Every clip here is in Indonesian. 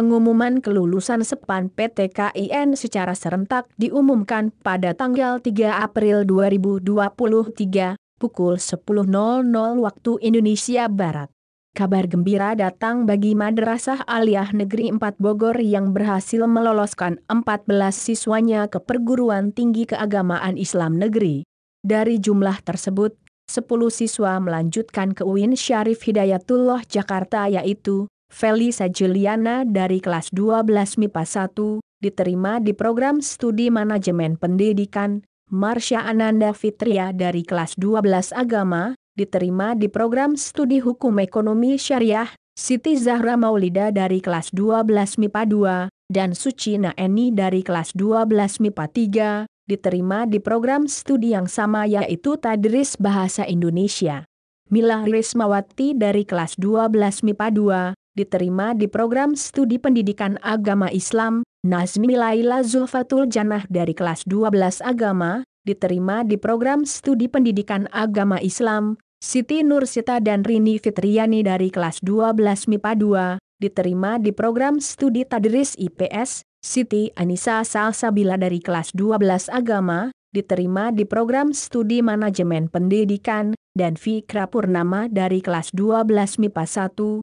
Pengumuman kelulusan SEPAN PT KIN secara serentak diumumkan pada tanggal 3 April 2023, pukul 10.00 waktu Indonesia Barat. Kabar gembira datang bagi Madrasah Aliyah Negeri 4 Bogor yang berhasil meloloskan 14 siswanya ke perguruan tinggi keagamaan Islam negeri. Dari jumlah tersebut, 10 siswa melanjutkan ke UIN Syarif Hidayatullah Jakarta yaitu Felisa Juliana dari kelas 12 MIPA 1, diterima di program studi manajemen pendidikan, Marsha Ananda Fitria dari kelas 12 agama, diterima di program studi hukum ekonomi syariah, Siti Zahra Maulida dari kelas 12 MIPA 2, dan Suci Naeni dari kelas 12 MIPA 3, diterima di program studi yang sama yaitu Tadris Bahasa Indonesia. Mila Rismawati dari kelas 12 MIPA 2, diterima di program studi pendidikan agama Islam, Nazmi Laila Zulfatul Janah dari kelas 12 agama, diterima di program studi pendidikan agama Islam, Siti Nursita dan Rini Fitriani dari kelas 12 MIPA 2, diterima di program studi Tadris IPS, Siti Anissa Salsabila dari kelas 12 agama, diterima di program studi manajemen pendidikan, dan Fikra Purnama dari kelas 12 MIPA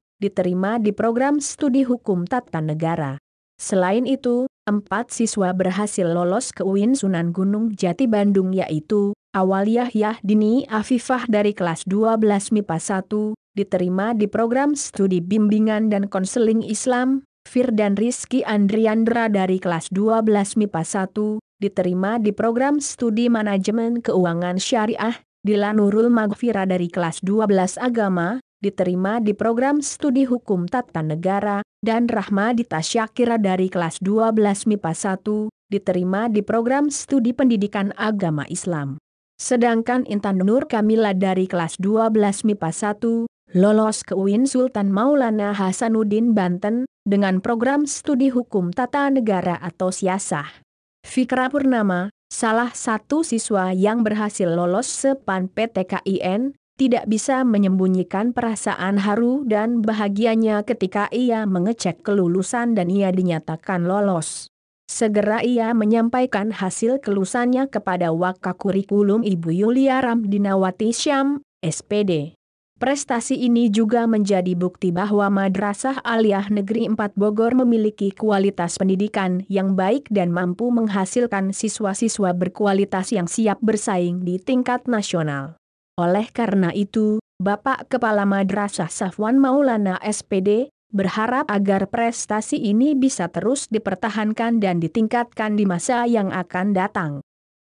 1, diterima di program studi hukum tata negara. Selain itu, empat siswa berhasil lolos ke UIN Sunan Gunung Jati Bandung yaitu Awal Yahya Dini Afifah dari kelas 12 MIPA 1, diterima di program studi bimbingan dan konseling Islam, Firdan Rizki Andriandra dari kelas 12 MIPA 1, diterima di program studi manajemen keuangan syariah, Dilan Nurul Magfira dari kelas 12 agama, diterima di program studi hukum tata negara, dan Rahma Rahmadita Syakira dari kelas 12 MIPA 1, diterima di program studi pendidikan agama Islam. Sedangkan Intan Nur Kamila dari kelas 12 MIPA 1, lolos ke UIN Sultan Maulana Hasanuddin Banten, dengan program studi hukum tata negara atau siasah. Fikra Purnama, salah satu siswa yang berhasil lolos sepan PTKIN, tidak bisa menyembunyikan perasaan haru dan bahagianya ketika ia mengecek kelulusan dan ia dinyatakan lolos. Segera ia menyampaikan hasil kelulusannya kepada Wakakurikulum Ibu Yulia Ramdinawati Syam, SPD. Prestasi ini juga menjadi bukti bahwa Madrasah Aliyah Negeri 4 Bogor memiliki kualitas pendidikan yang baik dan mampu menghasilkan siswa-siswa berkualitas yang siap bersaing di tingkat nasional. Oleh karena itu, Bapak Kepala Madrasah Safwan Maulana SPD, berharap agar prestasi ini bisa terus dipertahankan dan ditingkatkan di masa yang akan datang.